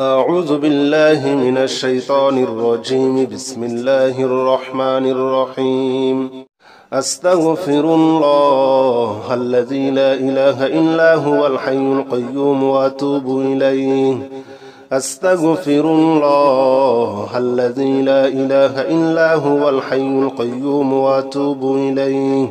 أعوذ بالله من الشيطان الرجيم بسم الله الرحمن الرحيم أستغفر الله الذي لا إله إلا هو الحي القيوم وأتوب إليه أستغفر الله الذي لا إله إلا هو الحي القيوم وأتوب إليه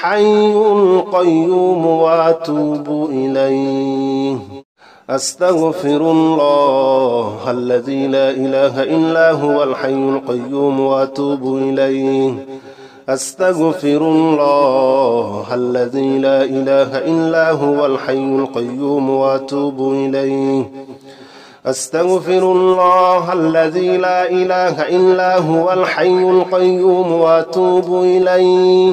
الحي القيوم واتوب اليه استغفر الله الذي لا اله الا هو الحي القيوم واتوب اليه استغفر الله الذي لا اله الا هو الحي القيوم واتوب اليه استغفر الله الذي لا اله الا هو الحي القيوم واتوب اليه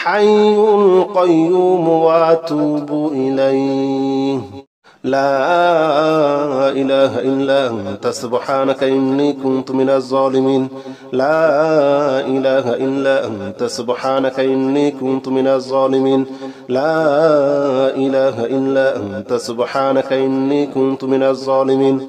حي قيوم واتوب اليه لا إله إلا أنت سبحانك إني كنت من الظالمين لا إله إلا أنت سبحانك إني كنت من الظالمين لا إله إلا أنت سبحانك إني كنت من الظالمين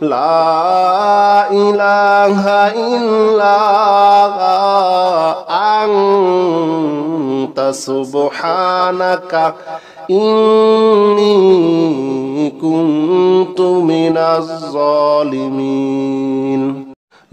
لا إله إلا أنت سبحانك إني كنت من الظالمين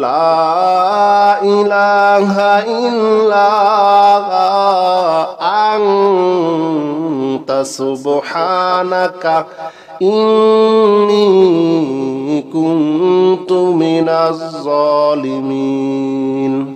لا إله إلا أنت سبحانك إني كنت من الظالمين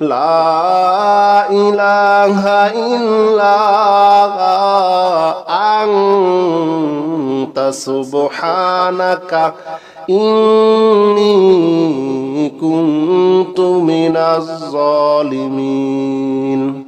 لا إله إلا أنت سبحانك إني كنت من الظالمين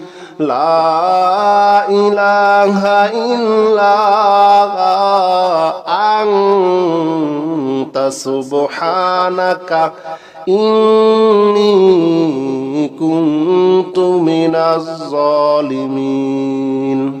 لا إله إلا أنت سبحانك إني كنت من الظالمين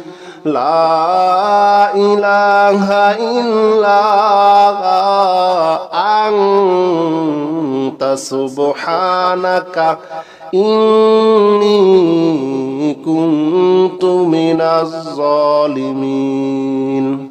لا إله إلا أنت سبحانك إني كنت من الظالمين